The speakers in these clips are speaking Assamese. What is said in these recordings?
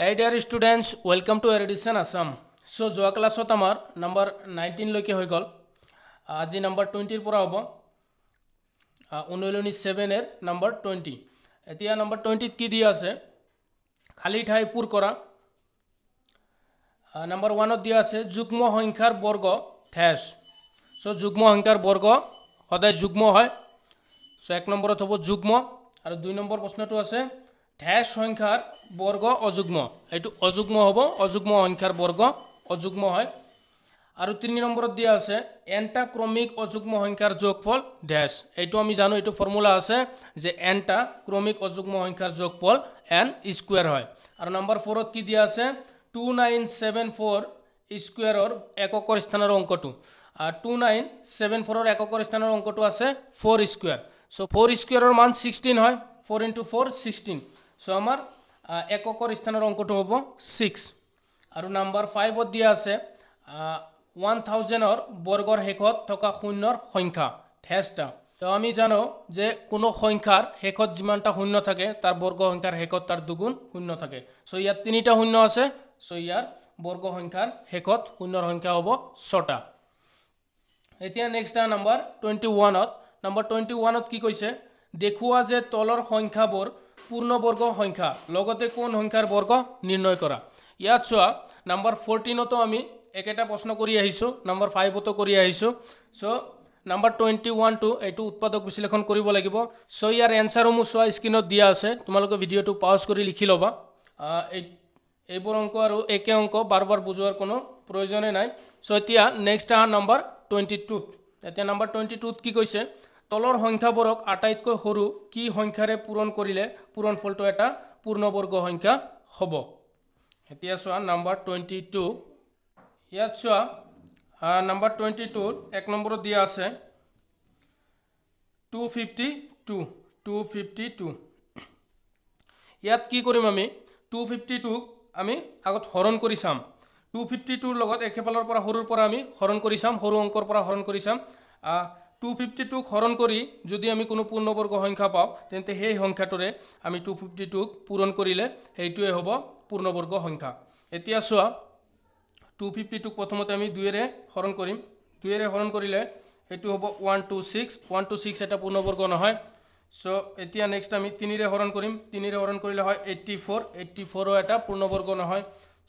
Hey dear students welcome to edition Assam so' যোৱা ক্লাছত আমাৰ নম্বৰ নাইনটিনলৈকে হৈ গ'ল আজি নম্বৰ টুৱেণ্টিৰ পৰা হ'ব ঊনৈছ ঊনৈছ ছেভেনৰ নম্বৰ টুৱেণ্টি এতিয়া নম্বৰ টুৱেণ্টিত কি দিয়া আছে খালী ঠাই পূৰ কৰা নম্বৰ ওৱানত দিয়া আছে যুগ্ম সংখ্যাৰ বৰ্গ ঠেছ চ' যুগ্ম সংখ্যাৰ বৰ্গ সদায় যুগ্ম হয় চ' এক নম্বৰত হ'ব যুগ্ম আৰু দুই নম্বৰ প্ৰশ্নটো আছে ঠে সংখ্যাৰ বৰ্গ অযুগ্ম সেইটো অযুগ্ম হ'ব অযুগ্ম সংখ্যাৰ বৰ্গ অযুগ্ম হয় আৰু তিনি নম্বৰত দিয়া আছে এণ্টা ক্ৰমিক অযুগ্ম সংখ্যাৰ যোগফল ডেচ এইটো আমি জানো এইটো ফৰ্মুলা আছে যে এণ্টা ক্ৰমিক অযুগ্ম সংখ্যাৰ যোগফল এন স্কুৱেৰ হয় আৰু নম্বৰ ফ'ৰত কি দিয়া আছে টু নাইন ছেভেন ফ'ৰ স্কুৱেৰৰ এককৰ স্থানৰ অংকটো টু নাইন ছেভেন ফ'ৰৰ এককৰ স্থানৰ অংকটো আছে ফ'ৰ স্কুৱেৰ চ' ফ'ৰ স্কুৱেৰৰ মান ছিক্সটিন হয় four into four sixteen so আমাৰ এককৰ স্থানৰ অংকটো হ'ব ছিক্স আৰু নাম্বাৰ ফাইভত দিয়া আছে ওৱান থাউজেণ্ডৰ বৰ্গৰ শেষত থকা শূন্যৰ সংখ্যা ঠেষ্টা তো আমি জানো যে কোনো সংখ্যাৰ শেষত যিমানটা শূন্য থাকে তাৰ বৰ্গ সংখ্যাৰ শেষত তাৰ দুগুণ শূন্য থাকে চ' ইয়াত তিনিটা শূন্য আছে চ' ইয়াৰ বৰ্গ সংখ্যাৰ শেষত শূন্যৰ সংখ্যা হ'ব ছটা এতিয়া নেক্সট নাম্বাৰ টুৱেণ্টি ওৱানত নাম্বাৰ টুৱেণ্টি ওৱানত কি কৈছে দেখুওৱা যে তলৰ সংখ্যাবোৰ পূর্ণবর্গ সংখ্যা লগতে কোন সংখ্যার বর্গ নির্ণয় করা ইয়াত চা নাম্বার ফোরটিনতো আমি একটা প্রশ্ন করে আইসো নাম্বার ফাইভতো করে আইসো সো নাম্বার টুয়েন্টি ওয়ানটো এই উৎপাদক বিশ্লেষণ করব লাগবে সো ইয়ার এনসারসম চা স্ক্রিনত দিয়া আছে তোমালকে ভিডিওটি পাউজ করে লিখি লবা এইবর অঙ্ক আর একে অঙ্ক বারবার বুঝার কোনো প্রয়োজনে নাই সো এতিয়া নেক্সট আহা নাম্বার টুয়েন্টি টু এটা নাম্বার টুয়েন্টি টুত কি কৈছে তলৰ সংখ্যাবোৰক আটাইতকৈ সৰু কি সংখ্যাৰে পূৰণ কৰিলে পূৰণ ফলটো এটা পূৰ্ণবৰ্গ সংখ্যা হ'ব এতিয়া চোৱা নাম্বাৰ টুৱেণ্টি টু ইয়াত চোৱা নাম্বাৰ টুৱেণ্টি টুত এক নম্বৰত দিয়া আছে two fifty two two fifty two ইয়াত কি কৰিম আমি টু ফিফটি টুক আমি আগত হৰণ কৰি চাম টু ফিফটি টুৰ লগত একেফালৰ পৰা সৰুৰ পৰা আমি হৰণ কৰি চাম সৰু অংকৰ পৰা হৰণ কৰি চাম টু ফিফটি টুক হরণ করি যদি আমি কোনো পূর্ণবর্গ সংখ্যা পাও তেনে সেই সংখ্যাটোরে আমি টু ফিফটি টুক পূরণ করলে সেইটে হব পূর্ণবর্গ সংখ্যা এতিয়া চা টু ফিফটি টুক প্রথমতে আমি দুয়েরে হরণ করি দুয়েরে হরণ করলে এইটো হব one two six one two six এটা পূর্ণবর্গ নহয় সো এতিয়া নেক্সট আমি তিনিরে হরণ করিম তিনিরে হরণ করলে হয় এইটটি ফোর এইটটি ফোরও একটা পূর্ণবর্গ নহয়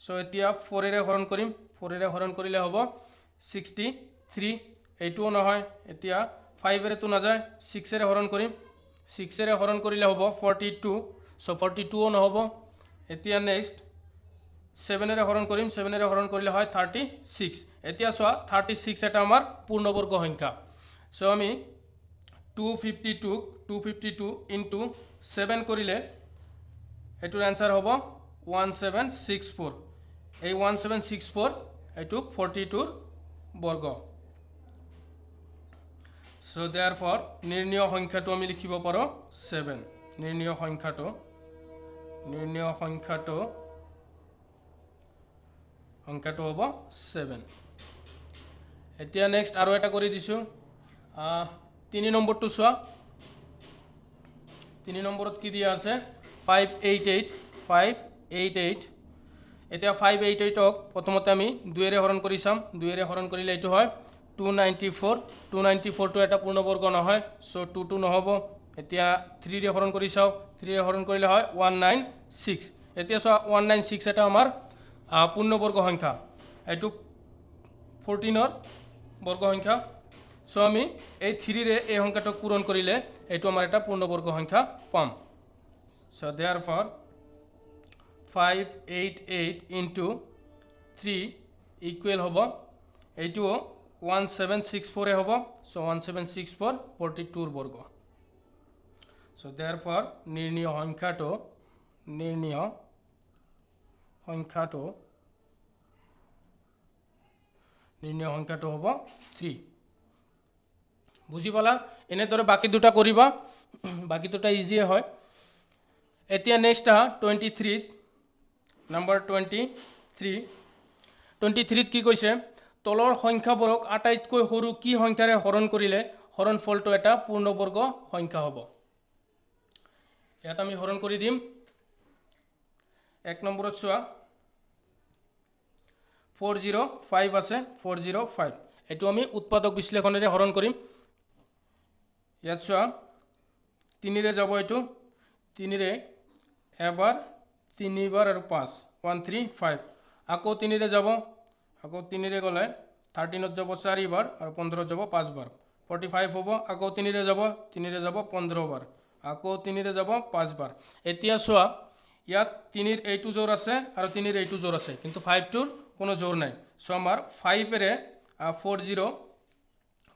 সো এতিয়া ফোরে হরণ করিম ফোরে হরণ করলে হব সিক্সটি থ্রি এইটোও নহয় এতিয়া ফাইভেৰে তো নাযায় ছিক্সেৰে হৰণ কৰিম ছিক্সেৰে হৰণ কৰিলে হ'ব ফৰ্টি টু চ' ফৰ্টি টুও নহ'ব এতিয়া নেক্সট ছেভেনেৰে হৰণ কৰিম ছেভেনেৰে হৰণ কৰিলে হয় থাৰ্টি ছিক্স এতিয়া চোৱা থাৰ্টি ছিক্স এটা আমাৰ পূৰ্ণবৰ্গ সংখ্যা চ' আমি টু ফিফটি টুক two fifty two into seven কৰিলে এইটোৰ এনচাৰ হ'ব ওৱান ছেভেন ছিক্স ফ'ৰ এই ওৱান ছেভেন ছিক্স ফ'ৰ এইটো ফৰ্টি টুৰ বৰ্গ সো দেয়ার ফর নির্ণয় সংখ্যাটো আমি লিখিব পারো সেভেন নির্ণয় সংখ্যাটো নির্ণয় সংখ্যাটো সংখ্যাটো হব সেভেন এতিয়া নেক্সট আরো এটা করে দিছো তিনি নম্বরটো চা তিনি নম্বরত কি দিয়া আছে five eight eight five eight eight এটা ফাইভ এইট এইটক প্রথমতে আমি দুয়ে হরণ করে চাম দুয়ে হরণ করলে এই হয় two ninety four two ninety ফ'ৰটো এটা পূৰ্ণবৰ্গ নহয় চ' টু টু নহ'ব এতিয়া থ্ৰীৰে হৰণ কৰি চাওক থ্ৰীৰে হৰণ কৰিলে হয় ওৱান নাইন ছিক্স এতিয়া চোৱা ওৱান নাইন ছিক্স এটা আমাৰ পূৰ্ণবৰ্গ সংখ্যা এইটো ফৰ্টিনৰ বৰ্গ সংখ্যা চ' আমি এই থ্ৰীৰে এই সংখ্যাটোক পূৰণ কৰিলে এইটো আমাৰ এটা পূৰ্ণবৰ্গ সংখ্যা পাম so' therefore five eight eight into three equal হ'ব এইটো ওৱান ছেভেন ছিক্স ফ'ৰে হ'ব so' one seven six four forty টুৰ বৰ্গ চ' দেৰ ফৰ নিৰ্ণীয় সংখ্যাটো নিৰ্ণীয় সংখ্যাটো নিৰ্ণীয় সংখ্যাটো হ'ব থ্ৰী বুজি পালা এনেদৰে বাকী দুটা কৰিবা বাকী দুটা ইজিয়ে হয় এতিয়া নেক্সট আহা টুৱেণ্টি থ্ৰীত নম্বৰ টুৱেণ্টি থ্ৰী টুৱেণ্টি থ্ৰীত কি কৈছে তলৰ সংখ্যাবোৰক আটাইতকৈ সৰু কি সংখ্যাৰে হৰণ কৰিলে হৰণ ফলটো এটা পূৰ্ণবৰ্গ সংখ্যা হ'ব ইয়াত আমি হৰণ কৰি দিম এক নম্বৰত চোৱা ফ'ৰ জিৰ' ফাইভ আছে ফ'ৰ জিৰ' ফাইভ এইটো আমি উৎপাদক বিশ্লেষণেৰে হৰণ কৰিম ইয়াত চোৱা তিনিৰে যাব এইটো তিনিৰে এবাৰ তিনিবাৰ আৰু পাঁচ ওৱান থ্ৰী ফাইভ আকৌ তিনিৰে যাব আকৌ তিনিৰে গ'লে থাৰ্টিনত যাব চাৰিবাৰ আৰু পোন্ধৰত যাব পাঁচবাৰ ফৰ্টি ফাইভ হ'ব আকৌ তিনিৰে যাব তিনিৰে যাব পোন্ধৰবাৰ আকৌ তিনিৰে যাব পাঁচবাৰ এতিয়া চোৱা ইয়াত তিনিৰ এইটো জ'ৰ আছে আৰু তিনিৰ এইটো জ'ৰ আছে কিন্তু ফাইভটোৰ কোনো জ'ৰ নাই চ' আমাৰ ফাইভেৰে ফ'ৰ জিৰ'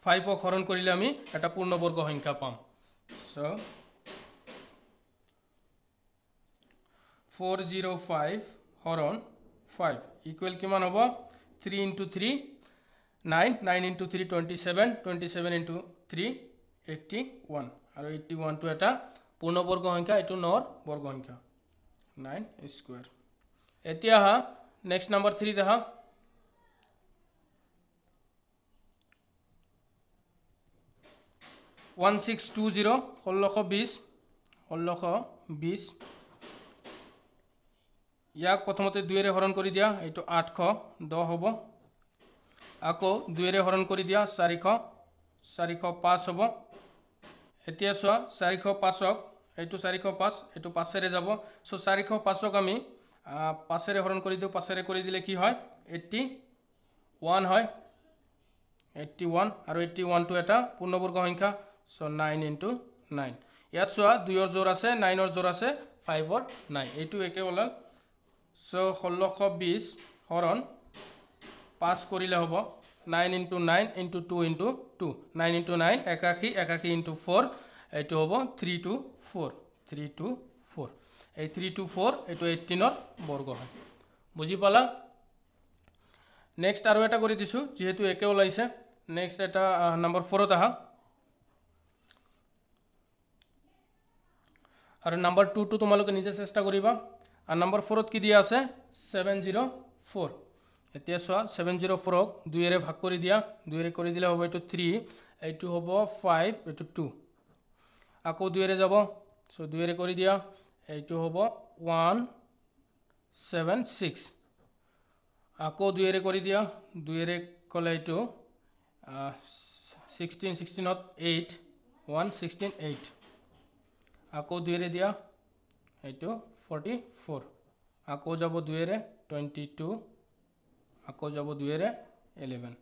ফাইভক হৰণ কৰিলে আমি এটা পূৰ্ণবৰ্গ সংখ্যা পাম চ' ফ'ৰ জিৰ' ফাইভ হৰণ ফাইভ ইকুৱেল কিমান হ'ব 3 into 3 9 9 into 3 27 27 into 3 81 আৰু 81 টো এটা পূৰ্ণ বৰ্গ সংখ্যা এটো নৰ বৰ্গ সংখ্যা 9 স্কয়াৰ এতিয়া হা নেক্সট নম্বৰ 3 দেহা One six two zero, Holoho bees, Holoho bees. ইয়াক প্ৰথমতে দুইৰে হৰণ কৰি দিয়া এইটো আঠশ দহ হ'ব আকৌ দুইৰে হৰণ কৰি দিয়া চাৰিশ চাৰিশ পাঁচ হ'ব এতিয়া চোৱা চাৰিশ পাঁচক এইটো চাৰিশ পাঁচ এইটো পাঁচেৰে যাব চ' চাৰিশ পাঁচক আমি পাঁচেৰে হৰণ কৰি দিওঁ পাঁচেৰে কৰি দিলে কি হয় এইট্টি ওৱান হয় এইট্টি ওৱান আৰু এইট্টি ওৱানটো এটা পূৰ্ণবৰ্গ সংখ্যা চ' নাইন ইণ্টু নাইন ইয়াত চোৱা দুইৰ জোৰ আছে নাইনৰ জোৰ আছে ফাইভৰ নাইন এইটো একে ওলাল চ' ষোল্লশ বিছ হৰণ পাঁচ কৰিলে হ'ব nine into nine into two into two nine into nine একাশী একাশী ইণ্টু ফ'ৰ এইটো হ'ব three two four three two four এই থ্ৰী টু ফ'ৰ এইটো এইটিনৰ বৰ্গ হয় বুজি পালা নেক্সট আৰু এটা কৰি দিছোঁ যিহেতু একে ওলাইছে নেক্সট এটা নম্বৰ ফ'ৰত আহা আৰু নম্বৰ টুটো তোমালোকে নিজে চেষ্টা কৰিবা আর নম্বর ফোরত কি দিয়া আছে সেভেন জিরো ফোর এটা চা সেভেন জিরো ফোরক দুয়ে ভাগ করে দিয়া দুয়ে করে দিলে হবো এইটা থ্রি এই হব ফাইভ এই টু আক দুয়ে যাব সো দুয়ে করে দিয়া এই হব ওয়ান সেভেন সিক্স আক দুয়ে করে দিয়া দুয়ে কলে এই সিক্সটিন সিক্সটিনত এইট ওয়ান সিক্সটিন এইট আক দুয়ে দিয়া এই ফৰ্টি ফ'ৰ আকৌ যাব দুয়েৰে টুৱেণ্টি টু আকৌ যাব দুয়েৰে ইলেভেন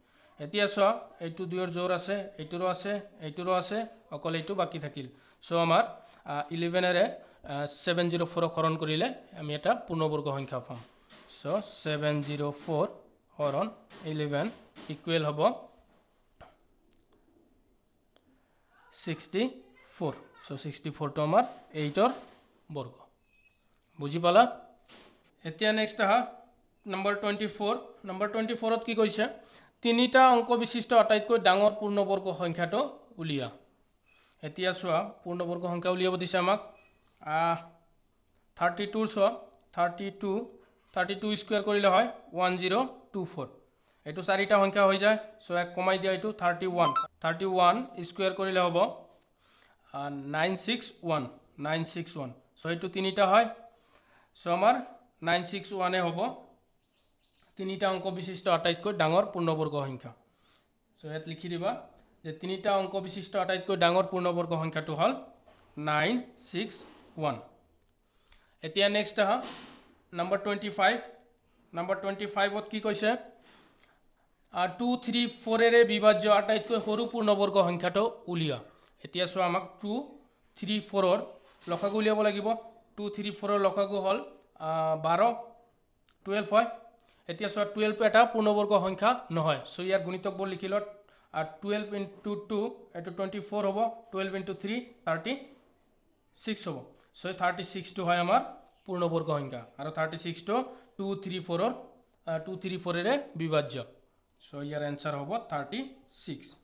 এতিয়া চোৱা এইটো দুয়ৰ জ'ৰ আছে এইটোৰো আছে এইটোৰো আছে অকল এইটো বাকী থাকিল চ' আমাৰ ইলেভেনেৰে ছেভেন জিৰ' ফ'ৰক হৰণ কৰিলে আমি এটা পূৰ্ণবৰ্গ সংখ্যা পাম চ' ছেভেন জিৰ' ফ'ৰ হৰণ ইলেভেন ইকুৱেল হ'ব ছিক্সটি ফ'ৰ চ' ছিক্সটি ফ'ৰটো আমাৰ এইটৰ বৰ্গ বুজি পালা এতিয়া নেক্সট আহা number twenty four number twenty ফ'ৰত কি কৈছে তিনিটা অংক বিশিষ্ট আটাইতকৈ ডাঙৰ পূৰ্ণবৰ্গ সংখ্যাটো উলিয়া এতিয়া চোৱা পূৰ্ণবৰ্গ সংখ্যা উলিয়াব দিছে আমাক থাৰ্টি টু চোৱা thirty two thirty two square কৰিলে হয় ওৱান জিৰ' টু ফ'ৰ এইটো চাৰিটা সংখ্যা হৈ যায় চ' এক কমাই দিয়া এইটো thirty one thirty one square কৰিলে হ'ব nine six one nine six one so' এইটো তিনিটা হয় সো আমার নাইন সিক্স ওয়ানে হব তিনটা অঙ্ক বিশিষ্ট আটাইতক ডর পূর্ণবর্গ সংখ্যা সো ইত লিখি দিবা যে তিনটা অঙ্ক বিশিষ্ট আটাইতক ডর পূর্ণবর্গ সংখ্যাট হল নাইন সিক্স ওয়ান এতিয়া নেক্সট আহ number twenty five number twenty ফাইভত কি কৈছে টু থ্রি ফোরে বিভাজ্য আটাইতক সরু পূর্ণবর্গ সংখ্যাটা উলিয়া এতিয়া চ আমাক টু থ্রি ফোরর লখাকে উলিয়াব লাগিব টু থ্ৰী ফ'ৰৰ লখাগু হ'ল বাৰ টুৱেল্ভ হয় এতিয়া চোৱা টুৱেল্ভ এটা পূৰ্ণবৰ্গ সংখ্যা নহয় চ' ইয়াৰ গুণিতকবোৰ লিখি লওঁ টুৱেল্ভ ইণ্টু টু এইটো টুৱেণ্টি ফ'ৰ হ'ব twelve into three thirty six হ'ব চ' থাৰ্টি ছিক্সটো হয় আমাৰ পূৰ্ণবৰ্গ সংখ্যা আৰু থাৰ্টি ছিক্সটো টু থ্ৰী ফ'ৰৰ টু থ্ৰী ফ'ৰেৰে বিভাজ্য চ' ইয়াৰ এনচাৰ হ'ব থাৰ্টি ছিক্স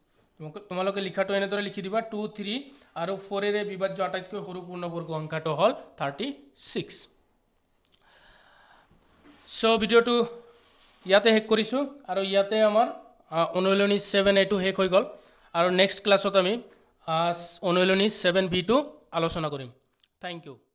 তোমালে লিখাটো এনেদৰে লিখি দিবা টু থ্ৰী আৰু ফ'ৰেৰে বিভাজ্য আটাইতকৈ সৰু পূৰ্ণবৰ্গ সংখ্যাটো হ'ল থাৰ্টি ছিক্স চ' ভিডিঅ'টো ইয়াতে শেষ কৰিছোঁ আৰু ইয়াতে আমাৰ অনুলনী ছেভেন এইটো শেষ হৈ গ'ল আৰু নেক্সট ক্লাছত আমি অনুলনী ছেভেন বিটো আলোচনা কৰিম থেংক ইউ